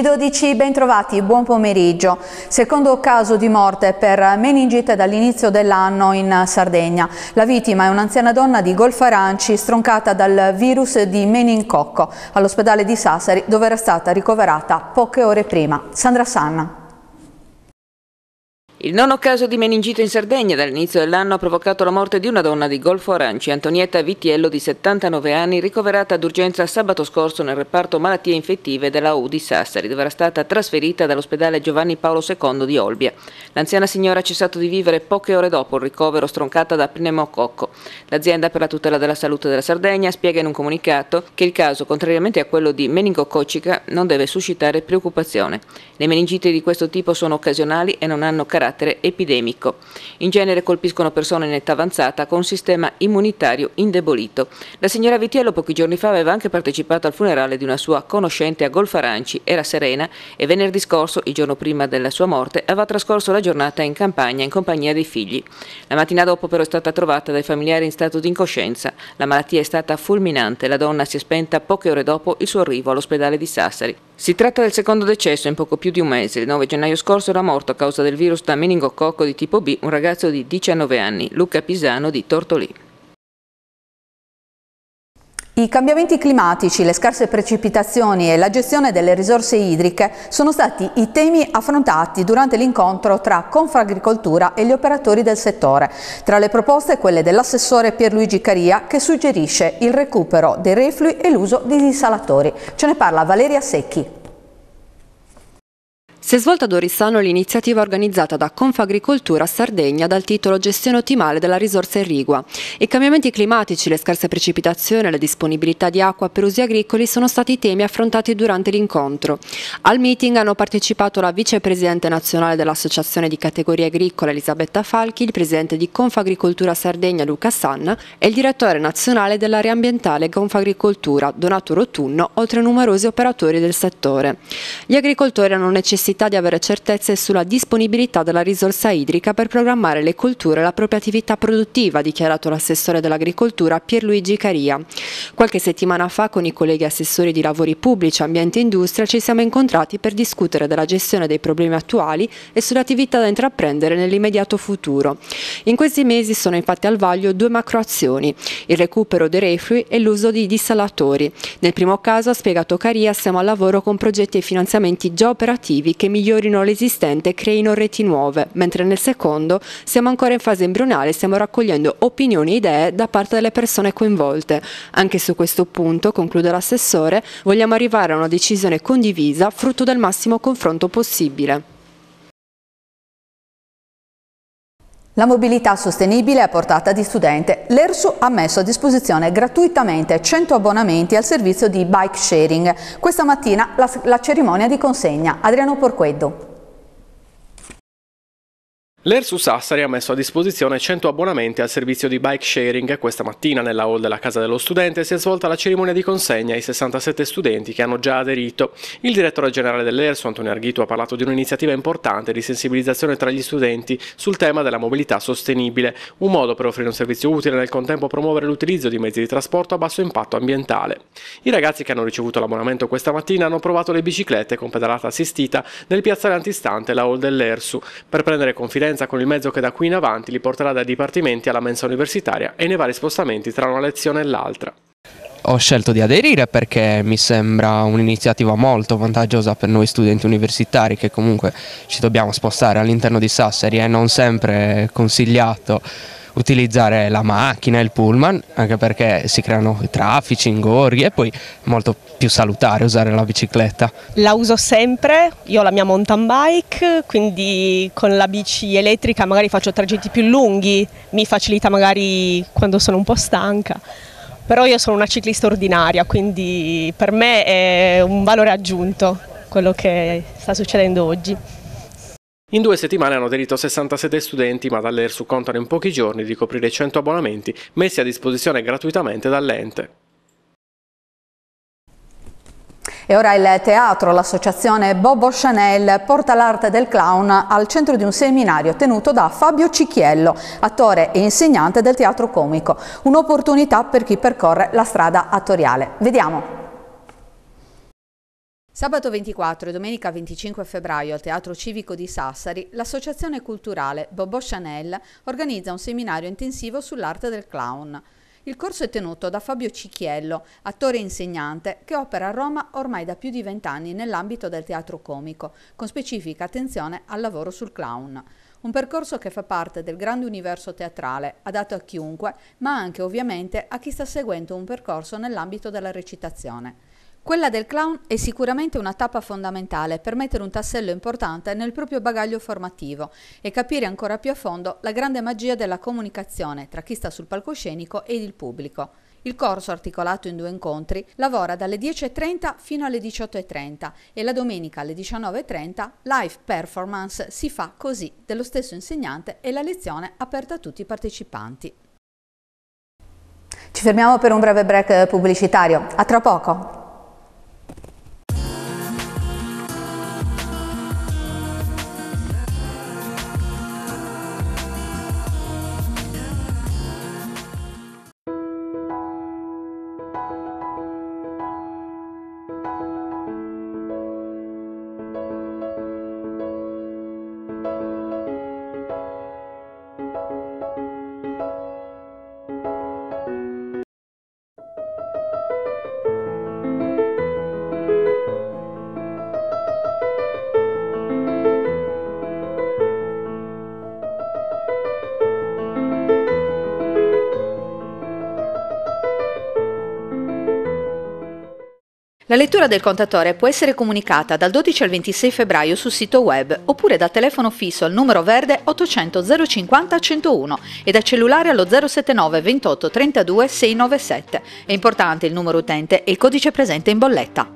TG12, bentrovati, buon pomeriggio. Secondo caso di morte per meningite dall'inizio dell'anno in Sardegna. La vittima è un'anziana donna di Golfaranci stroncata dal virus di meningocco all'ospedale di Sassari dove era stata ricoverata poche ore prima. Sandra Sanna. Il nono caso di meningite in Sardegna dall'inizio dell'anno ha provocato la morte di una donna di Golfo Aranci, Antonietta Vitiello di 79 anni, ricoverata d'urgenza sabato scorso nel reparto malattie infettive della U di Sassari, dove era stata trasferita dall'ospedale Giovanni Paolo II di Olbia. L'anziana signora ha cessato di vivere poche ore dopo il ricovero stroncata da pneumococco. L'azienda per la tutela della salute della Sardegna spiega in un comunicato che il caso, contrariamente a quello di meningococcica, non deve suscitare preoccupazione. Le meningite di questo tipo sono occasionali e non hanno carattere carattere epidemico. In genere colpiscono persone in età avanzata con un sistema immunitario indebolito. La signora Vitiello pochi giorni fa aveva anche partecipato al funerale di una sua conoscente a Golfaranci, era serena e venerdì scorso, il giorno prima della sua morte, aveva trascorso la giornata in campagna in compagnia dei figli. La mattina dopo però è stata trovata dai familiari in stato di incoscienza. La malattia è stata fulminante, la donna si è spenta poche ore dopo il suo arrivo all'ospedale di Sassari. Si tratta del secondo decesso in poco più di un mese. Il 9 gennaio scorso era morto a causa del virus da meningococco di tipo B un ragazzo di 19 anni, Luca Pisano di Tortolì. I cambiamenti climatici, le scarse precipitazioni e la gestione delle risorse idriche sono stati i temi affrontati durante l'incontro tra Confagricoltura e gli operatori del settore. Tra le proposte quelle dell'assessore Pierluigi Caria che suggerisce il recupero dei reflui e l'uso di dissalatori. Ce ne parla Valeria Secchi. Si è svolta ad Orissano l'iniziativa organizzata da Confagricoltura Sardegna dal titolo Gestione ottimale della risorsa irrigua. I cambiamenti climatici, le scarse precipitazioni e la disponibilità di acqua per usi agricoli sono stati i temi affrontati durante l'incontro. Al meeting hanno partecipato la vicepresidente nazionale dell'Associazione di categoria agricola Elisabetta Falchi, il presidente di Confagricoltura Sardegna Luca Sanna e il direttore nazionale dell'area ambientale Confagricoltura Donato Rotunno, oltre a numerosi operatori del settore. Gli agricoltori hanno necessità necessità di avere certezze sulla disponibilità della risorsa idrica per programmare le colture e la propria attività produttiva, ha dichiarato l'assessore dell'agricoltura Pierluigi Caria. Qualche settimana fa con i colleghi assessori di lavori pubblici, ambiente e industria ci siamo incontrati per discutere della gestione dei problemi attuali e sull'attività da intraprendere nell'immediato futuro. In questi mesi sono infatti al vaglio due macroazioni, il recupero dei reflui e l'uso di dissalatori. Nel primo caso, ha spiegato Caria, siamo al lavoro con progetti e finanziamenti già operativi che migliorino l'esistente e creino reti nuove, mentre nel secondo siamo ancora in fase embrionale e stiamo raccogliendo opinioni e idee da parte delle persone coinvolte. Anche su questo punto, conclude l'assessore, vogliamo arrivare a una decisione condivisa frutto del massimo confronto possibile. La mobilità sostenibile a portata di studente. L'ERSU ha messo a disposizione gratuitamente 100 abbonamenti al servizio di bike sharing. Questa mattina la, la cerimonia di consegna. Adriano Porqueddo. L'Ersu Sassari ha messo a disposizione 100 abbonamenti al servizio di bike sharing questa mattina nella hall della Casa dello Studente si è svolta la cerimonia di consegna ai 67 studenti che hanno già aderito. Il direttore generale dell'Ersu, Antonio Arghito, ha parlato di un'iniziativa importante di sensibilizzazione tra gli studenti sul tema della mobilità sostenibile, un modo per offrire un servizio utile e nel contempo promuovere l'utilizzo di mezzi di trasporto a basso impatto ambientale. I ragazzi che hanno ricevuto l'abbonamento questa mattina hanno provato le biciclette con pedalata assistita nel piazzale antistante la hall dell'Ersu per prendere confidenza esperienza con il mezzo che da qui in avanti li porterà dai dipartimenti alla mensa universitaria e nei vari spostamenti tra una lezione e l'altra. Ho scelto di aderire perché mi sembra un'iniziativa molto vantaggiosa per noi studenti universitari che comunque ci dobbiamo spostare all'interno di Sassari e non sempre consigliato utilizzare la macchina, il pullman, anche perché si creano traffici, ingorghi e poi è molto più salutare usare la bicicletta. La uso sempre, io ho la mia mountain bike, quindi con la bici elettrica magari faccio tragitti più lunghi, mi facilita magari quando sono un po' stanca però io sono una ciclista ordinaria, quindi per me è un valore aggiunto quello che sta succedendo oggi. In due settimane hanno aderito 67 studenti, ma dall'ERSU contano in pochi giorni di coprire 100 abbonamenti messi a disposizione gratuitamente dall'ente. E ora il teatro, l'associazione Bobo Chanel porta l'arte del clown al centro di un seminario tenuto da Fabio Cicchiello, attore e insegnante del teatro comico. Un'opportunità per chi percorre la strada attoriale. Vediamo. Sabato 24 e domenica 25 febbraio al Teatro Civico di Sassari, l'associazione culturale Bobo Chanel organizza un seminario intensivo sull'arte del clown. Il corso è tenuto da Fabio Cicchiello, attore e insegnante che opera a Roma ormai da più di vent'anni nell'ambito del teatro comico, con specifica attenzione al lavoro sul clown. Un percorso che fa parte del grande universo teatrale, adatto a chiunque, ma anche ovviamente a chi sta seguendo un percorso nell'ambito della recitazione. Quella del clown è sicuramente una tappa fondamentale per mettere un tassello importante nel proprio bagaglio formativo e capire ancora più a fondo la grande magia della comunicazione tra chi sta sul palcoscenico ed il pubblico. Il corso, articolato in due incontri, lavora dalle 10.30 fino alle 18.30 e la domenica alle 19.30 live performance si fa così dello stesso insegnante e la lezione aperta a tutti i partecipanti. Ci fermiamo per un breve break pubblicitario. A tra poco! La lettura del contatore può essere comunicata dal 12 al 26 febbraio sul sito web oppure da telefono fisso al numero verde 800 050 101 e da cellulare allo 079 28 32 697. È importante il numero utente e il codice presente in bolletta.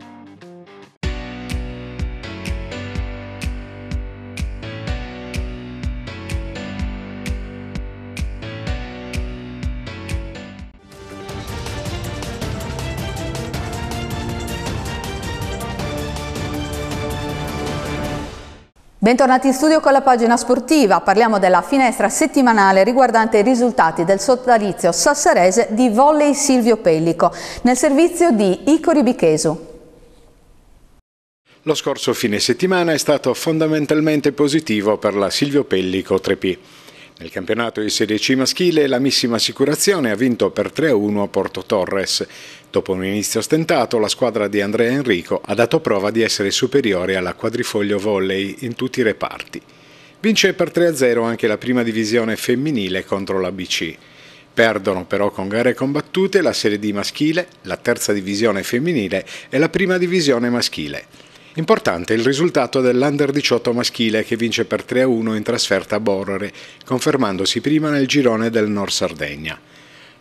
Bentornati in studio con la pagina sportiva. Parliamo della finestra settimanale riguardante i risultati del sodalizio sassarese di volley Silvio Pellico nel servizio di Icori Bichesu. Lo scorso fine settimana è stato fondamentalmente positivo per la Silvio Pellico 3P. Nel campionato di Serie C maschile la Missima Assicurazione ha vinto per 3-1 a Porto Torres. Dopo un inizio stentato, la squadra di Andrea Enrico ha dato prova di essere superiore alla quadrifoglio volley in tutti i reparti. Vince per 3-0 anche la prima divisione femminile contro l'ABC. Perdono però con gare combattute la Serie D maschile, la terza divisione femminile e la prima divisione maschile. Importante il risultato dell'Under 18 maschile che vince per 3-1 in trasferta a Borore, confermandosi prima nel girone del Nord Sardegna.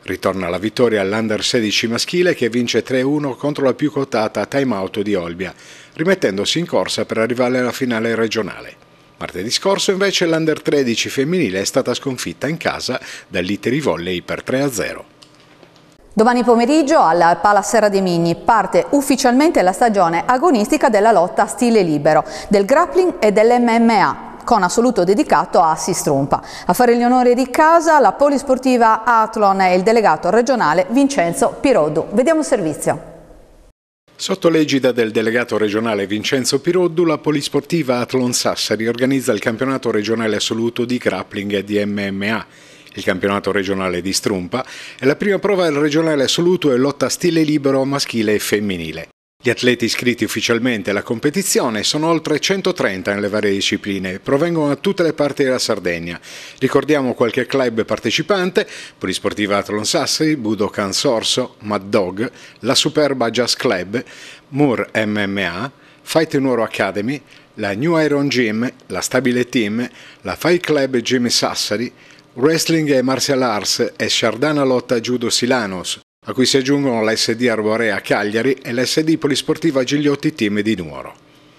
Ritorna la vittoria all'Under 16 maschile che vince 3-1 contro la più cotata Time Out di Olbia, rimettendosi in corsa per arrivare alla finale regionale. Martedì scorso invece l'Under 13 femminile è stata sconfitta in casa dall'Iteri Volley per 3-0. Domani pomeriggio alla Pala Serra dei Migni parte ufficialmente la stagione agonistica della lotta a stile libero, del grappling e dell'MMA con assoluto dedicato a Sistrumpa. A fare gli onori di casa la polisportiva Athlon e il delegato regionale Vincenzo Pirodu. Vediamo il servizio. Sotto l'egida del delegato regionale Vincenzo Piroddu, la polisportiva Athlon Sassari organizza il campionato regionale assoluto di grappling e di MMA il campionato regionale di strumpa, e la prima prova del regionale assoluto è lotta stile libero maschile e femminile. Gli atleti iscritti ufficialmente alla competizione sono oltre 130 nelle varie discipline, provengono da tutte le parti della Sardegna. Ricordiamo qualche club partecipante, Polisportiva Atlon Sassari, Budokan Sorso, Mad Dog, la Superba Jazz Club, Moore MMA, Fight Nuoro Academy, la New Iron Gym, la Stabile Team, la Fight Club Gym Sassari, Wrestling e Martial Arts e Sciardana Lotta Judo Silanos, a cui si aggiungono l'SD Arborea Cagliari e l'SD Polisportiva Gigliotti Team di Nuoro.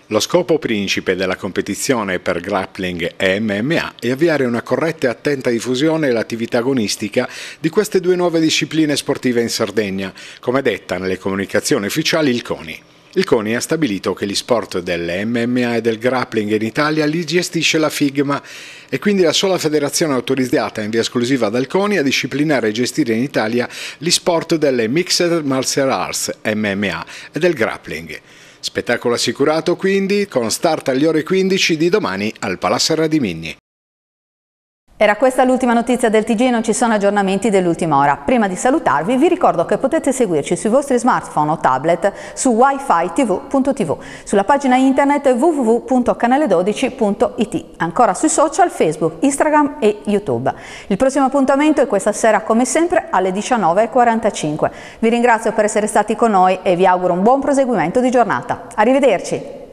Lo scopo principe della competizione per grappling e MMA è avviare una corretta e attenta diffusione dell'attività agonistica di queste due nuove discipline sportive in Sardegna, come detta nelle comunicazioni ufficiali il CONI. Il CONI ha stabilito che gli sport delle MMA e del grappling in Italia li gestisce la FIGMA e quindi la sola federazione autorizzata in via esclusiva dal CONI a disciplinare e gestire in Italia gli sport delle Mixed Martial Arts MMA e del grappling. Spettacolo assicurato quindi con start alle ore 15 di domani al Palazzo Radimini. Era questa l'ultima notizia del TG e non ci sono aggiornamenti dell'ultima ora. Prima di salutarvi vi ricordo che potete seguirci sui vostri smartphone o tablet su wifitv.tv, sulla pagina internet www.canale12.it, ancora sui social Facebook, Instagram e YouTube. Il prossimo appuntamento è questa sera come sempre alle 19.45. Vi ringrazio per essere stati con noi e vi auguro un buon proseguimento di giornata. Arrivederci!